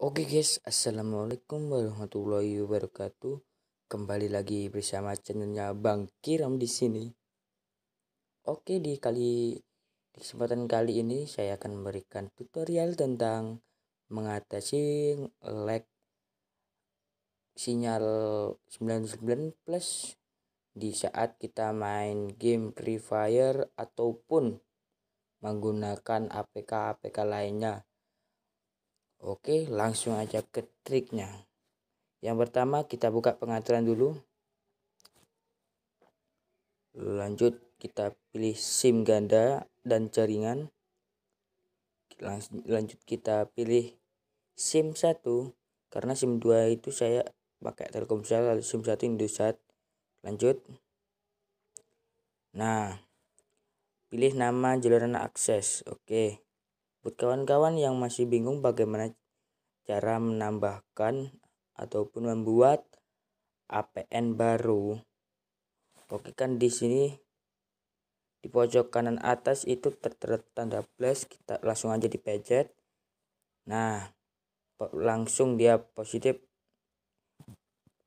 Oke okay guys, Assalamualaikum warahmatullahi wabarakatuh. Kembali lagi bersama channelnya Bang Kiram di sini. Oke, okay, di kali di kesempatan kali ini saya akan memberikan tutorial tentang mengatasi lag sinyal 99 plus di saat kita main game Free Fire ataupun menggunakan APK-APK lainnya Oke, langsung aja ke triknya. Yang pertama kita buka pengaturan dulu. Lanjut kita pilih SIM ganda dan jaringan. Lanjut kita pilih SIM 1 karena SIM 2 itu saya pakai Telkomsel lalu SIM 1 Indosat. Lanjut. Nah, pilih nama jalur akses. Oke. Buat kawan-kawan yang masih bingung bagaimana cara menambahkan ataupun membuat APN baru. Oke kan di sini di pojok kanan atas itu tertera tanda plus kita langsung aja dipencet. Nah, langsung dia positif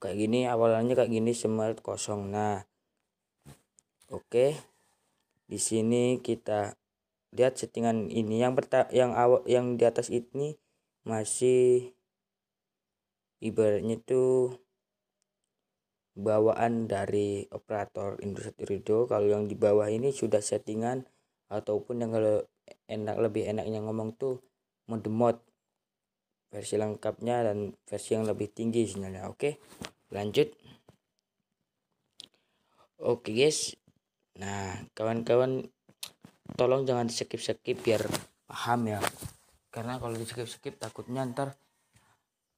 kayak gini awalannya kayak gini smart kosong. Nah, oke. Di sini kita lihat settingan ini yang perta yang awal yang di atas ini masih ibaratnya itu bawaan dari operator Indosat Ridho kalau yang di bawah ini sudah settingan ataupun yang kalau enak lebih enaknya ngomong tuh mode mod versi lengkapnya dan versi yang lebih tinggi sebenarnya oke lanjut oke guys nah kawan-kawan tolong jangan di skip skip biar paham ya karena kalau di skip skip takutnya ntar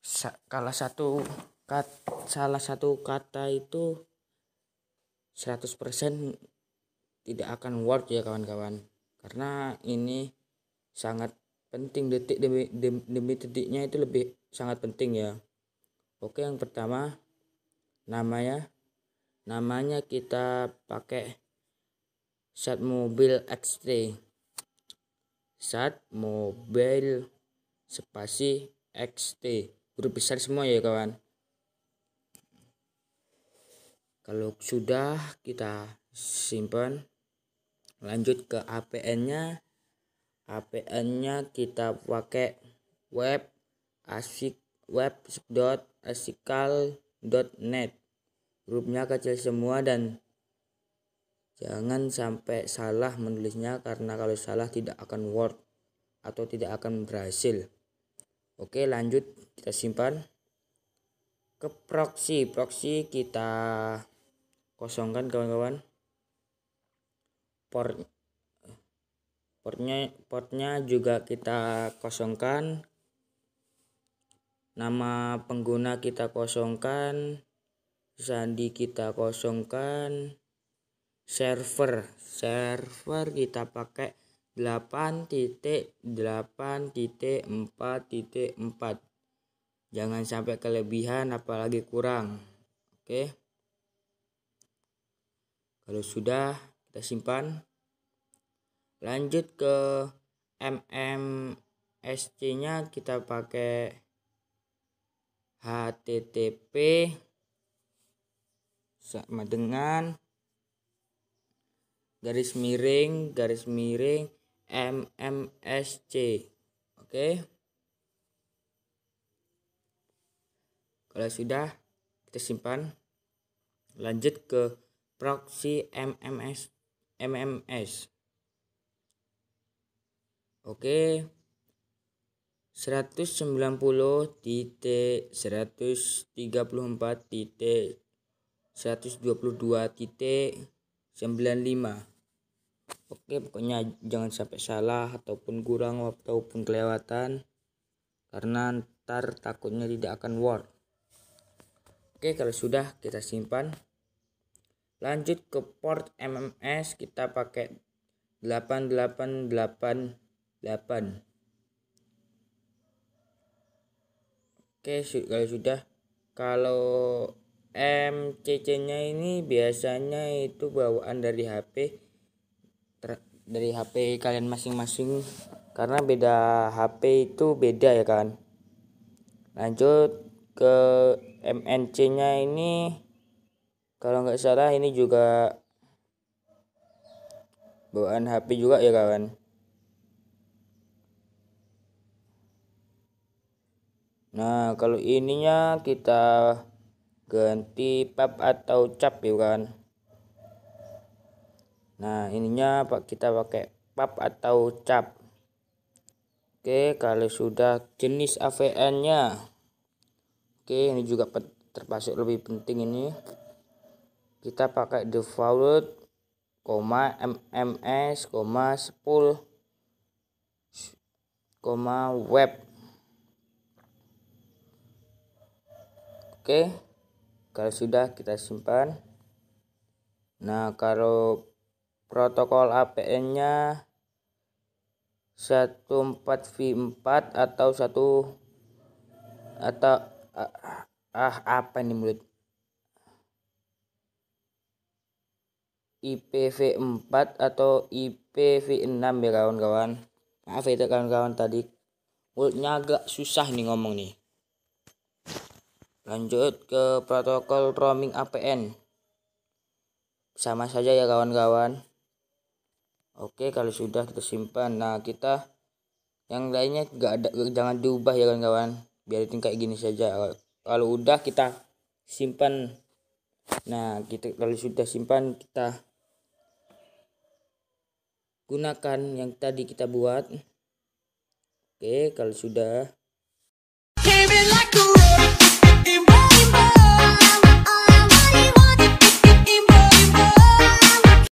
sa kalah satu kat salah satu kata itu 100% tidak akan worth ya kawan-kawan karena ini sangat penting detik demi, demi, demi detiknya itu lebih sangat penting ya oke yang pertama namanya namanya kita pakai Sat mobil XT. Sat mobil spasi XT. Grup besar semua ya kawan. Kalau sudah kita simpan. Lanjut ke APN-nya. APN-nya kita pakai web asik web web.asikal.net. Grupnya kecil semua dan Jangan sampai salah menulisnya karena kalau salah tidak akan work atau tidak akan berhasil. Oke, lanjut kita simpan ke proxy. Proxy kita kosongkan kawan-kawan. Port portnya portnya juga kita kosongkan. Nama pengguna kita kosongkan. Sandi kita kosongkan server server kita pakai 8.8.4.4 jangan sampai kelebihan apalagi kurang oke okay. kalau sudah kita simpan lanjut ke mmsc nya kita pakai http sama dengan garis miring garis miring MMSC oke okay. kalau sudah kita simpan lanjut ke proxy MMS MMS oke okay. 190 titik 134 titik 122 titik 95 oke pokoknya jangan sampai salah ataupun kurang ataupun kelewatan karena ntar takutnya tidak akan work oke kalau sudah kita simpan lanjut ke port MMS kita pakai 8888 oke kalau sudah kalau MCC nya ini biasanya itu bawaan dari HP dari HP kalian masing-masing karena beda HP itu beda ya kan lanjut ke MNC nya ini kalau nggak salah ini juga bawaan HP juga ya kawan nah kalau ininya kita ganti pap atau cap ya kan nah ininya pak kita pakai pap atau cap oke kalau sudah jenis AVN nya oke ini juga termasuk lebih penting ini kita pakai default koma mms koma sepul koma web oke kalau sudah kita simpan nah kalau protokol APN-nya 14V4 atau 1 atau ah, ah, ah apa ini mulut IPv4 atau IPv6 ya kawan-kawan maaf ya, itu kawan-kawan tadi mulutnya agak susah nih ngomong nih lanjut ke protokol roaming APN sama saja ya kawan-kawan oke kalau sudah kita simpan nah kita yang lainnya gak ada jangan diubah ya kawan-kawan biarin kayak gini saja kalau udah kita simpan nah kita kalau sudah simpan kita gunakan yang tadi kita buat oke kalau sudah